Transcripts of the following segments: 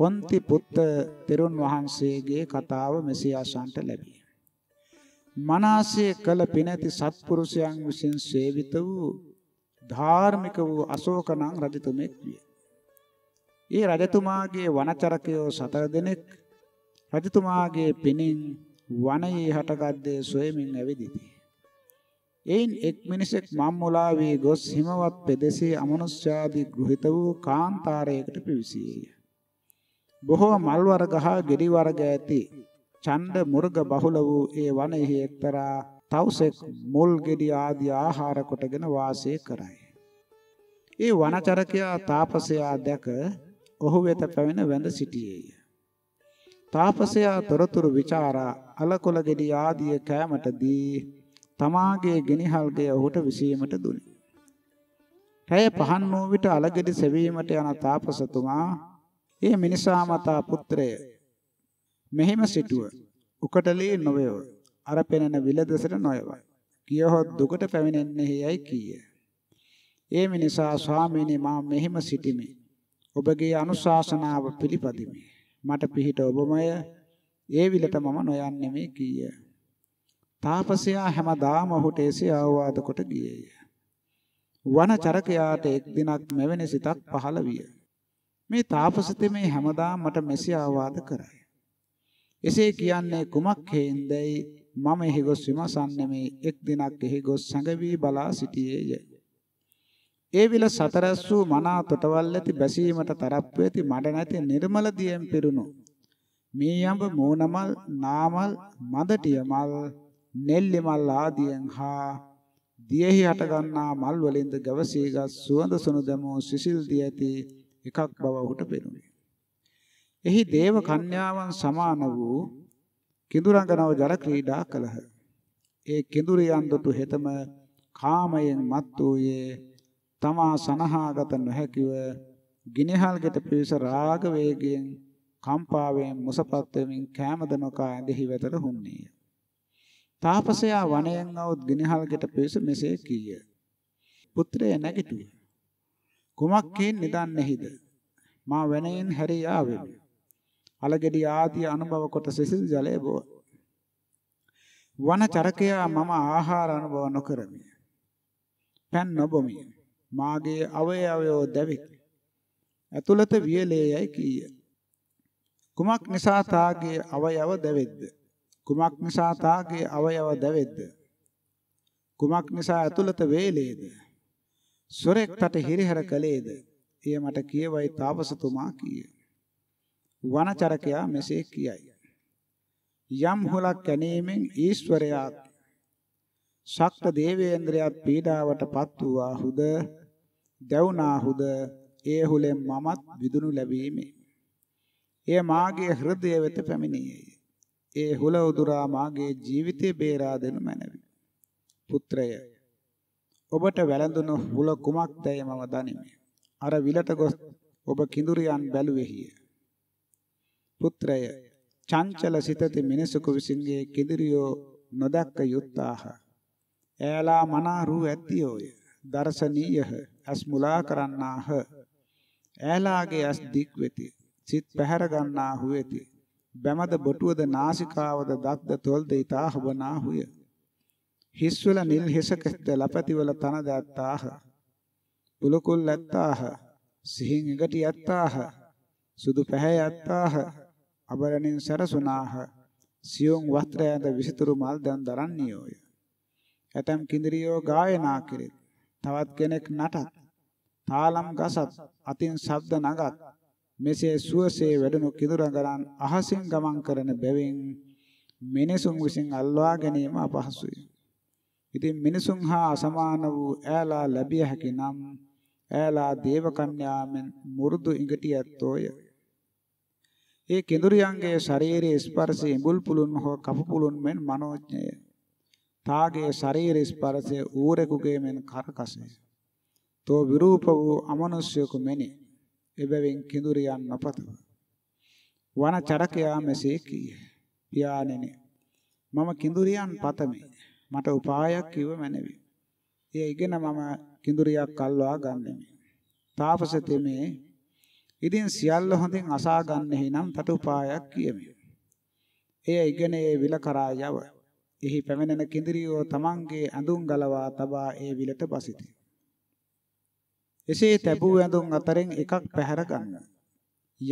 කොන්ති පුත්ත තෙරුන් වහන්සේගේ කතාව මෙසේ අසන්ට ලැබේ. මනාසේ කළ පිනැති සත්පුරුෂයන් විසින් සේවිත වූ ධාර්මික වූ අශෝකනං රජතුමෙක් විය. ඒ රජතුමාගේ වනචරකයෝ සතර දෙනෙක් රජතුමාගේ පිනින් වනයේ හටගද්දේ සොයමින් ඇවිදිති. එයින් එක් මිනිසෙක් මම්මුලා වී ගොස් හිමවත් පෙදෙසේ අමනුෂ්‍යාදී ගෘහිත වූ කාන්තාරයකට පිවිසියේය. බොහෝ මල් වර්ග හා ගෙඩි වර්ග ඇති ඡණ්ඩ මුර්ග බහුල වූ ඒ වනයේ එක්තරා තවුසෙක් මුල් ගෙඩි ආදී ආහාර කොටගෙන වාසය කරයි. ඒ වනචරකයා තාපසයා දැක ඔහු වෙත පැමිණ වැඳ සිටියේය. තාපසයා තොරතුරු ਵਿਚාරා අලකොල ගෙඩි ආදී කෑමටදී තමාගේ ගිනිහල්ගය ඔහුට විසීමට දුනි. රැය පහන් වූ විට අලගෙඩි සෙවීමට යන තාපසතුමා ඒ මිනිසා මතා පුත්‍රය මෙහිම සිටුව උකටලී නොවේව අර පෙනෙන විලදෙසට නොයවයි කියහොත් දුකට පැමිණෙන්නේ යයි කීය ඒ මිනිසා ස්වාමීනි මා මෙහිම සිටිමි ඔබගේ අනුශාසනාව පිළිපදිමි මට පිහිට ඔබමය ඒ විලට මම නොයන්නෙමි කීය තාපසයා හැමදාම ඔහුට එසේ අවවාද කොට ගියේය වනචරකයාට එක් දිනක් මෙවැනි සිතක් පහළ විය මේ තාපසතෙමේ හැමදාම මට මෙසේ ආවාද කරයි. එසේ කියන්නේ කුමක් හේඳයි මම එහි ගොස් විමසන්නේ මේ එක් දිනක් එහි ගොස් සැඟවී බලා සිටියේය. ඒ විල සතරස් වූ මනා තොටවල් ඇති බැසීමට තරප් වෙති මඩ නැති නිර්මල දියෙන් පිරුණු මේ යඹ මෝනමල් නාමල් මදටිය මල් නෙල්ලි මල් ආදියෙන් හා දියෙහි හටගන්නා මල් වලින්ද ගවසීගත් සුවඳ සුණු දමෝ සිසිල් දී ඇති එකක් බව ඔහුට පෙනුනි. එහි දේව කන්‍යාවන් සමාන වූ කිඳුරඟනව ජල ක්‍රීඩා කළහ. ඒ කිඳුරියන් දුටු හෙතම කාමයෙන් මත් වූයේ තමා සනහාගත නොහැකිව ගිනිහල්ගෙට පිවිස රාග වේගයෙන් කම්පාවෙන් මුසපත් වෙමින් කෑමද නොකා ඇඳෙහි වෙතට හුන්නේය. තාපසයා වනයෙන් આવුත් ගිනිහල්ගෙට පිවිස මෙසේ කීය. පුත්‍රය නැගිටියේ කුමක්කෙන් නිදන්නේහිද? මා වෙනයෙන් හැරී ආවෙමි. අලගෙඩි ආදී අනුභව කොට සිසිල් ජලය බොව. වන චරකයා මම ආහාර අනුභව නොකරමි. පන් නොබොමි. මාගේ අවයවයෝ දැවිකි. ඇතුළත වියලේයයි කීය. කුමක් නිසා තාගේ අවයව දැවෙද්ද? කුමක් නිසා තාගේ අවයව දැවෙද්ද? කුමක් නිසා ඇතුළත වේලේද? සොරෙක්ට හිරිහැර කළේද? එය මට කියවයි තාපසතුමා කීය. වනචරකයා මෙසේ කියයි. යම් හොලක් ගැනීමෙන් ඊශ්වරයාත් ශක්ත දේවේන්ද්‍රයාත් පීඩාවටපත් වූවාහුද දැවුනාහුද ඒ හුලෙන් මමත් විදුණු ලැබීමේ. එය මාගේ හෘදය වෙත පැමිණියේය. ඒ හුල උදුරා මාගේ ජීවිතේ බේරා දෙනු මැනවි. පුත්‍රය ඔබට වැළඳුණු බුල කුමක්දැයි මම දනිමි. අර විලට ගොස් ඔබ කිඳුරියන් බැලුවේය. පුත්‍රය චංචල සිතති මිනිසකු විසින්ගේ කිඳුරියෝ නොදක්ක යුත්තාහ. ඈලා මනාරූ ඇත්තියෝය. දර්ශනීයහ ඇස් මුලා කරන්නාහ. ඈලාගේ ඇස් දික් වෙති. සිත් පැහැර ගන්නාහු වෙති. බැමද බොටුවද නාසිකාවද දක්ද තොල්ද ඊතා හබනාහුය. හිස්වල නිල් හිසකෙස්ද ලපතිවල තන දැත්තාහ. පුලකුල් ඇත්තාහ. සිහින් එගටි ඇත්තාහ. සුදු පැහැ ඇත්තාහ. අබරණින් සරසුනාහ. සියුම් වස්ත්‍රය ඇඳ විසිතුරු මල් දැන් දරන්නේෝය. ඇතම් කිඳිරියෝ ගායනා කෙරෙත්. තවත් කෙනෙක් නටත්. තාලම් ගසත් අතින් ශබ්ද නගත්. මෙසේ සුවසේ වැඩුණු කිඳුරගලන් අහසින් ගමන් කරන බැවින් මිනිසුන් විසින් අල්වා ගැනීම අපහසුයි. ඉතින් මිනිසුන් හා සමාන වූ ඈලා ලැබිය හැකි නම් ඈලා දේව කන්‍යාවෙන් මුරුදු ඉඟටියත්තෝය. ඒ කිඳුරියන්ගේ ශාරීරික ස්පර්ශයෙන් බුල් පුලුන් හෝ කපු පුලුන් මෙන් මනෝඥය. තාගේ ශාරීරික ස්පර්ශය ඌරෙකුගේ මෙන් කරකසේ. තෝ විරූප වූ අමනුෂ්‍යකු මෙනි. එබැවින් කිඳුරියන් නොපතව. වන චරකයා මෙසේ කීය. පියාණෙනි මම කිඳුරියන් පතමි. මට උපායක් කිව්ව මැනවි. එය ඉගෙන මම කිඳුරියක් අල්වා ගන්නෙමි. තාපසතෙමේ ඉදින් සියල්ල හොඳින් අසා ගන්නෙහි නම් තට උපායක් කියමි. එය ඉගෙන ඒ විල කරා යව. එහි පැමිණෙන කිඳිරියෝ තමන්ගේ ඇඳුම් ගලවා තබා ඒ විලට බසිති. එසේ තැබූ ඇඳුම් අතරින් එකක් පැහැර ගන්න.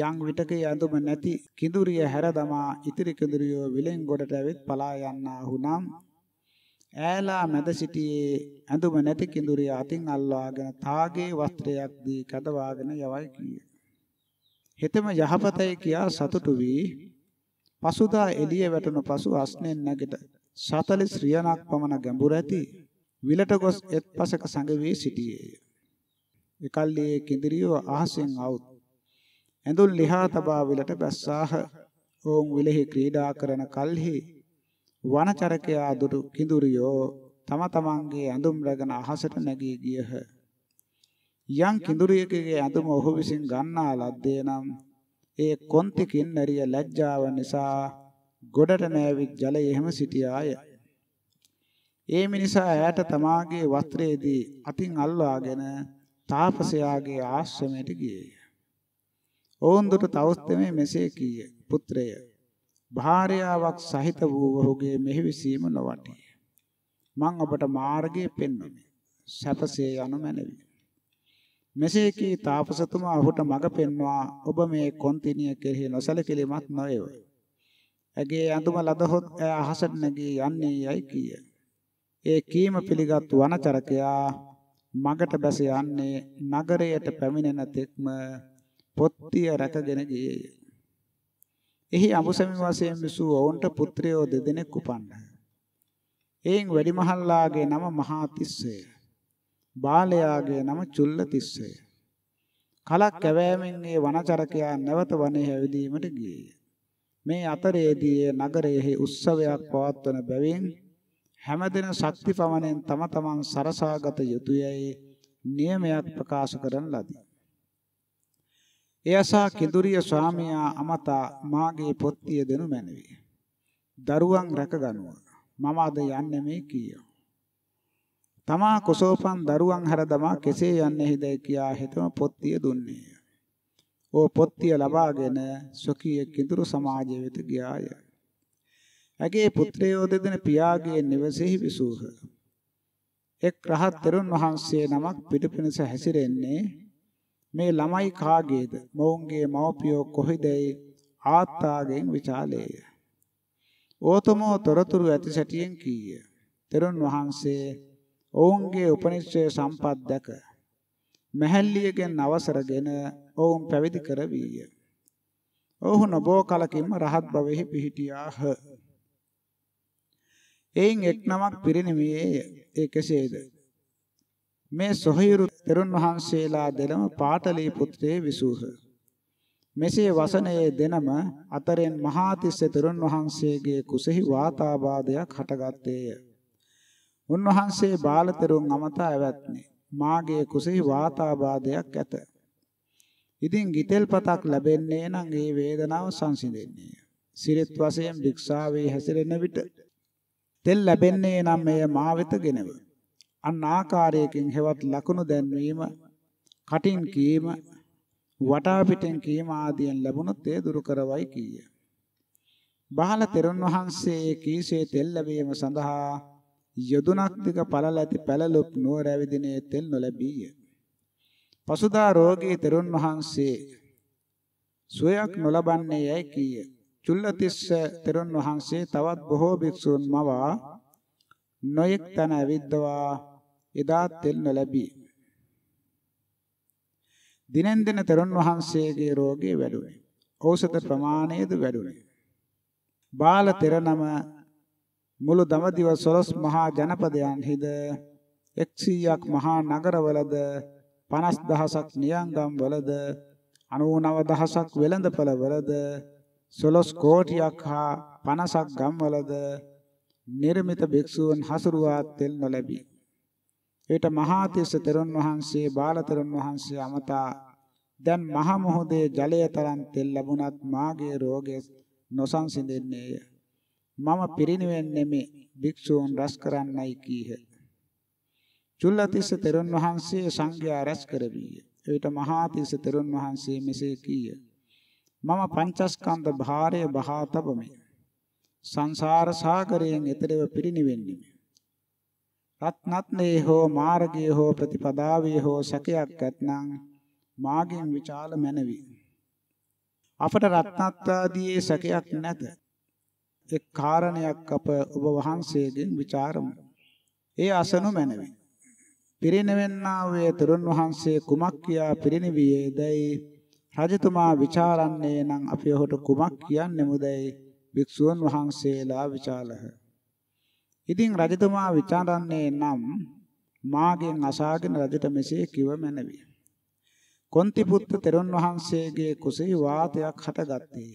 යම් විටක ඇඳුම නැති කිඳුරිය හැර දමා ඉතිරි කිඳුරියෝ විලෙන් ගොඩට ඇවිත් පලා යන්නා වුනම් ඈලා මැද සිටියේ ඇඳුම නැති කිඳුරිය අතින් අල්ලාගෙන තාගේ වස්ත්‍රයක් දී කැඳවාගෙන යවයි කීය. හෙතෙම යහපතයි කියා සතුටු වී පසුදා එළිය වැටුණු පසු අස්නෙන් නැගිට 40 රියනක් පමණ ගැඹුර ඇති විලට ගොස් එත්පසක සඟ වී සිටියේය. එකල්ලි කිඳිරියව අහසින් අවුත් ඇඳුම් ලිහා තබා විලට බැස්සාහ. ඔවුන් විලෙහි ක්‍රීඩා කරන කල්හි වනචරකයා දුටු කිඳුරියෝ තම තමන්ගේ ඇඳුම් රැගෙන අහසට නැගී ගියහ. යම් කිඳුරියකගේ ඇඳුම ඔහු විසින් ගන්නා ලද්දේ නම් ඒ කොන්ති කින්නරිය ලැජ්ජාව නිසා ගොඩට නෑවිත් ජලය එහෙම සිටියාය. ඒ මිනිසා ඈට තමාගේ වස්ත්‍රයේදී අතින් අල්වාගෙන තාපසයාගේ ආශ්‍රමයට ගියේය. ඔවුන් දුටු තවුස්තමේ මෙසේ කීය. පුත්‍රය භාර්යාවක් සහිත වූ ඔහුගේ මෙහෙවිසීම නොවටී. මං ඔබට මාර්ගය පෙන්වමි. සැපසේ යනු මැනවි. මෙසේ කී තාපසතුමා ඔහුට මඟ පෙන්වා ඔබ මේ කොන්තිනිය කෙරෙහි නොසලකෙලිමත් නොවේව. ඇගේ ඇඳුම ලදහොත් ඇය අහසට නැගී යන්නේ යයි කීය. ඒ කීම පිළිගත් වනචරකයා මගට බැස යන්නේ නගරයට පැමිණෙන තෙක්ම පොත්තිය රැකගෙන ගියේය. එහි අඹසැමි වශයෙන් විසූ ඔවුන්ට පුත්‍රයෝ දෙදෙනෙක් උපන්නා. එයින් වැඩිමහල්ලාගේ නම මහාතිස්සය. බාලයාගේ නම චුල්ලතිස්සය. කලක් කැවෑමෙන් ඒ වනචරකයා නැවත වනයේ හැවිදීමට ගියේය. මේ අතරේදී නගරයේ උත්සවයක් පවත්වන බැවින් හැමදෙන ශක්ති පමණෙන් තම තමන් සරසාගත යුතුයයි නියමයක් ප්‍රකාශ කරන ලදී. එයසා කිඳුරිය ස්වාමියා අමතා මාගේ පොත්තිය දෙනු මැනවි. දරුවන් රැකගනුව. මම අද යන්නේ මේ කීය. තමා කුසෝපන් දරුවන් හැර දමා කෙසේ යන්නේ හිදැයි කියා හිතම පොත්තිය දුන්නේය. ඕ පොත්තිය ලබාගෙන සොකීය කිඳුරු සමාජය වෙත ගියාය. ඇගේ පුත්‍රයෝ දෙදෙන පියාගේ නිවසෙහි විසූහ. එක් රහත් තෙරුන් වහන්සේ නමක් පිටුපිනිස හැසිරෙන්නේ මේ ළමයි කාගේද? මොවුන්ගේ මව්පියෝ කොහිදයි? ආත්තාගෙන් විචාලේය. ඕතමෝ තොරතුරු ඇති සැටියෙන් කීය. තෙරුන් වහන්සේ ඔවුන්ගේ උපනිෂය සම්පත් දැක මහල්ලියගෙන් අවසරගෙන ඔවුන් පැවිදි කරවීය. ඔවුහු නොබෝ කලකින්ම රහත් භවෙහි පිහිටියාහ. එයින් එක් නමක් පිරිනිමියේය. ඒ කෙසේද? මේ සොහයුරු තෙරුන් වහන්සේලා දෙනම පාටලී පුත්‍රයේ විසූහ. මෙසේ වසනයේ දෙනම අතරෙන් මහාතිස්ස තෙරුන් වහන්සේගේ කුසෙහි වාතාබාධයක් හටගත්තේය. උන්වහන්සේ බාල තෙරුන් අමතා ඇවැත්නේ මාගේ කුසෙහි වාතාබාධයක් ඇත. ඉතින් ගිතෙල් පතක් ලැබෙන්නේ නම් ඒ වේදනාව සංසිඳෙන්නේ. සිරිත් වශයෙන් භික්ෂාවේ හැසිරෙන විට තෙල් ලැබෙන්නේ නම් එය මා වෙත ගෙනවේ. අන් ආකාරයකින් හෙවත් ලකුණු දැන්වීම කටින් කීම වටා පිටින් කීම ආදියෙන් ලැබුණොත් ඒ දුරු කරවයි කීය. බාල තෙරුන් වහන්සේ කීසේ තෙල් ලැබීම සඳහා යදුණක් දිග පළල ඇති පැලලොප් නුවර ඇවිදිනේ තෙල් නොලැබීය. පසුදා රෝගී තෙරුන් වහන්සේ සුවයක් නොලබන්නේ යයි කීය. චුල්ලතිස්ස තෙරුන් වහන්සේ තවත් බොහෝ භික්ෂූන් මවා නොයෙක් තන ඇවිද්දවා එදා තෙල් නොලැබී දිනෙන් දින තරුණ වහන්සේගේ රෝගය වැඩුණේ. ඖෂධ ප්‍රමාණයද වැඩුණේ. බාල තෙර නම මුළු දමදිව සොළොස් මහා ජනපදයන්හිද 100ක් මහා නගරවලද 50000ක් නියංගම්වලද 99000ක් වෙළඳපළවලද සොළොස් කෝටියක් හා 50ක් ගම්වලද නිර්මිත භික්ෂූන් හසුරුවා තෙල් නොලැබී ඒට මහාතිස්ස තෙරුන් වහන්සේ බාලතෙරුන් වහන්සේ අමතා දැන් මහ මොහොතේ ජලය තරම් තෙල් ලැබුණත් මාගේ රෝගය නොසන්සිඳෙන්නේය මම පිරිනිවෙන් නෙමි භික්ෂූන් රස කරන්නයි කීහ චුල්ලතිස්ස තෙරුන් වහන්සේ සංඝයා රැස් කරවීය ඒට මහාතිස්ස තෙරුන් වහන්සේ මෙසේ කීය මම පංචස්කන්ධ භාරය බහා තබමි සංසාර සාගරයෙන් එතරව පිරිනිවෙන්නෙමි. රත්නත්නේ හෝ මාර්ගයේ හෝ ප්‍රතිපදාවේ හෝ සැකයක් ඇත්නම් මාගෙන් විචාල මැනවි. අපට රත්නත්වාදී සැකයක් නැත. එක් කාරණයක් අප ඔබ වහන්සේගෙන් ਵਿਚාරමු. ඒ අසනු මැනවි. පිරිනවෙන්නා වූ තරුණ වහන්සේ කුමක් කියා පිරිනිවියේදයි රජතුමා ਵਿਚාරන්නේ නම් අපි ඔහුට කුමක් කියන්නේ මුදයි භික්ෂුන් වහන්සේලා විචාලහ. ඉතින් රජතුමා විචාරන්නේ නම් මාගෙන් අසාගෙන රජට මෙසේ කිව මැනවි. කොන්ති පුත්ත තෙරුන් වහන්සේගේ කුසෙහි වාතයක් හටගත්තේය.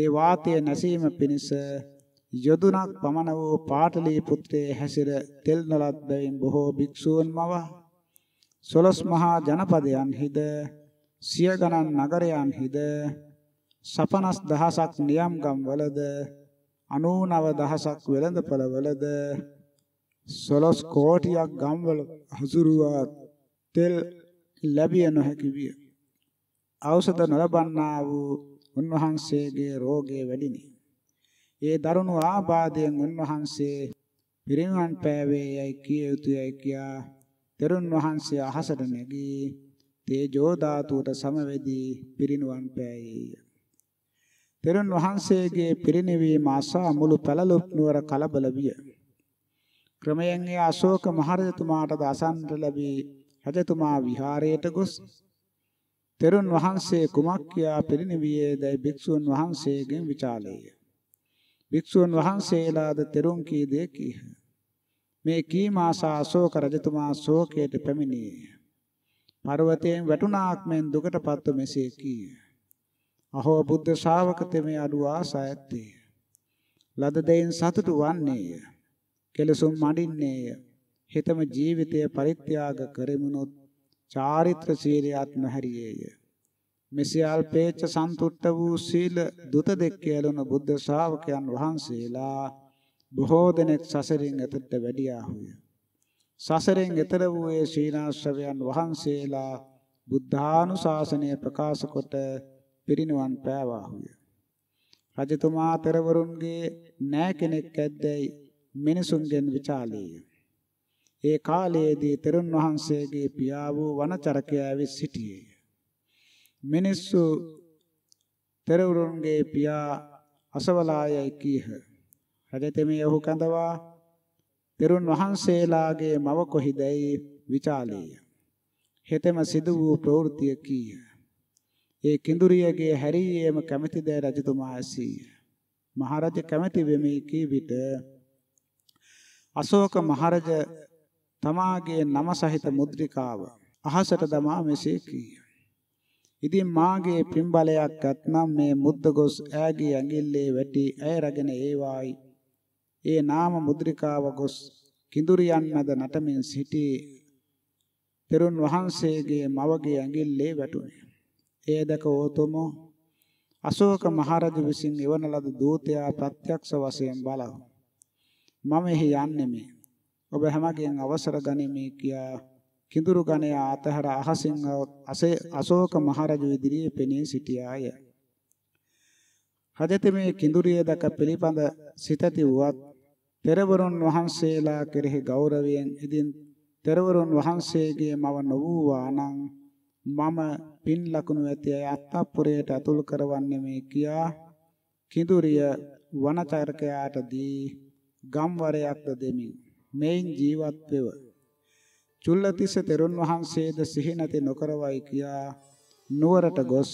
ඒ වාතය නැසීම පිණිස යදුණක් පමණ වූ පාටලී පුත්‍රයේ හැසිර තෙල් නලත් බැවින් බොහෝ භික්ෂූන් මව සොළොස් මහා ජනපදයන්හිද සිය ගණන් නගරයන්හිද සපනස් දහසක් නියම් ගම්වලද 99 දහසක් වෙළඳපළවලද සොළොස් කෝටියක් ගම්වල හසුරුවා තෙල් ලැබිය නොහැකි විය. ඖෂධ නොලබන්නා වූ උන්වහන්සේගේ රෝගය වැඩිනි. ඒ දරුණු ආබාධයෙන් උන්වහන්සේ පිරිනිවන් පෑවේ යයි කිය යුතුයයි කියා තෙරුන් වහන්සේ අහසට නැගී තේජෝ ධාතුවට සමවැදී පිරිනිවන් පෑයේය. තෙරුන් වහන්සේගේ පිරිනිවීම අසා මුළු පැලලොත් නුවර කලබල විය. ක්‍රමයෙන් ඒ අශෝක මහරජතුමාට දසන්ට ලැබී රජතුමා විහාරයට ගොස් තෙරුන් වහන්සේ කුමක් කියා පිරිනිවියේදයි භික්ෂුන් වහන්සේගෙන් විචාලේය. භික්ෂුන් වහන්සේලාද තෙරුන් කී දේ කීහ. මේ කීම ආසා අශෝක රජතුමා ශෝකයට පැමිණියේය. පර්වතයෙන් වැටුණාක් මෙන් දුකටපත්ව මෙසේ කීය. අහෝ බුද්ධ ශාවක තෙමේ අඩුව ආසයත්තේ. ලද දෙයින් සතුටු වන්නේය. කෙලසුම් මඩින්නේය. හිතම ජීවිතය පරිත්‍යාග කරමුනොත් චාරිත්‍ර සීලයක් නොහැරියේය. මෙසේ අල්පේච්ඡ සන්තුට්ඨ වූ සීල දුත දෙක් ඇලුන බුද්ධ ශ්‍රාවකයන් වහන්සේලා බොහෝ දෙනෙක් සසරින් එතෙට වැඩියාහුය. සසරෙන් එතර වූ ඒ ශ්‍රීනාශ්‍රවයන් වහන්සේලා බුද්ධානුශාසනය ප්‍රකාශ කොට පිරිනුවන් පෑවාහුය. රජතුමා තෙරවරුන්ගේ නෑ කෙනෙක් ඇද්දැයි මිනිසුන්ගෙන් විචාලීය. ඒ කාලයේදී තෙරුන් වහන්සේගේ පියා වූ වනචරකයා වී සිටියේය. මිනිස්සු තෙරවරුන්ගේ පියා අසවලායයි කීහ. රජතෙමේ ඔහු කඳවා තෙරුන් වහන්සේලාගේ මව කොහිදැයි විචාලීය. හෙතෙම සිදු වූ ප්‍රවෘත්තිය කීය. ඒ කිඳුරියගේ හැරීයේම කැමැති දෑ රජතුමා ඇසීය. මහරජ කැමැති වෙමි කී විට අශෝක මහරජ තමාගේ නම සහිත මුද්‍රිකාව අහසට දමා මෙසේ කීය. ඉතින් මාගේ පින්බලයක් අත්නම් මේ මුද්දගොස් ඈගේ ඇඟිල්ලේ වැටි ඇය රගෙන ඒවායි. ඒ නාම මුද්‍රිකාව ගොස් කිඳුරියන් මැද නටමින් සිටි තෙරුන් වහන්සේගේ මවගේ ඇඟිල්ලේ වැටුණි. එය දැක ඕතොම අශෝක මහරජු විසින් එවන ලද දූතයා ප්‍රත්‍යක්ෂ වශයෙන් බලව. මම එහි යන්නෙමි. ඔබ හැමගෙන් අවසර ගනිමි කියා කිඳුරු ගණය අතහැර අහසින් අශෝක මහරජු ඉදිරියේ පෙනී සිටියාය. හදතමේ කිඳුරිය දක පිළිපඳ සිතති වුවත් තෙරවරුන් වහන්සේලා කෙරෙහි ගෞරවයෙන් ඉදින් තෙරවරුන් වහන්සේගේ මව නොවූවා නම් මම පින් ලකුණු ඇති අය අත්තපුරයට ඇතුළු කරවන්නේ මේ කියා කිඳුරිය වනචරකයාට දී ගම්වරයක්ද දෙමින් මෙයින් ජීවත් වෙව. චුල්ලතිස්ස තෙරුන් වහන්සේද සිහිනති නොකරවයි කියා නුවරට ගොස්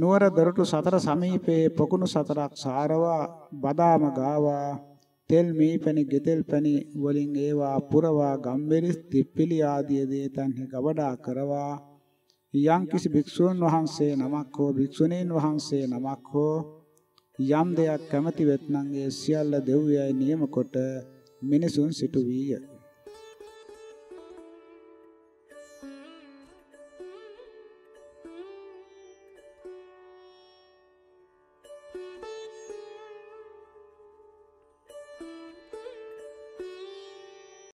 නුවර දොරටු සතර සමීපයේ පොකුණු සතරක් සාරවා බදාම ගාවා තෙල් මීපැණි ගෙතෙල් පැණි වලින් ඒවා පුරවා ගම්බෙරිස් තිප්පිලි ආදී දේතන්හි ගවඩා කරවා යම් කිසි භික්ෂූන් වහන්සේ නමක් හෝ භික්ෂුණීන් වහන්සේ නමක් හෝ යම් දෙයක් කැමති වෙත්නම් ඒ සියල්ල දෙව්යයි නියම කොට මිනිසුන් සිටුවීය